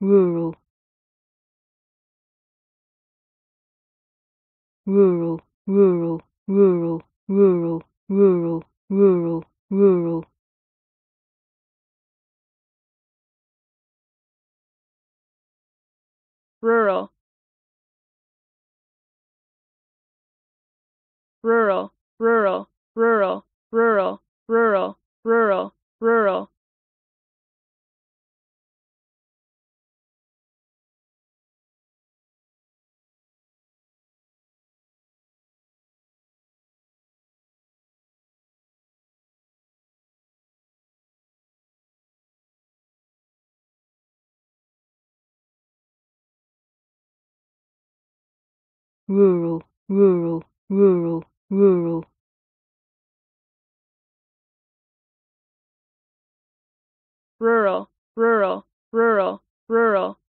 rural rural rural rural rural rural rural rural rural rural rural rural rural rural rural rural rural, rural, rural, rural rural, rural, rural, rural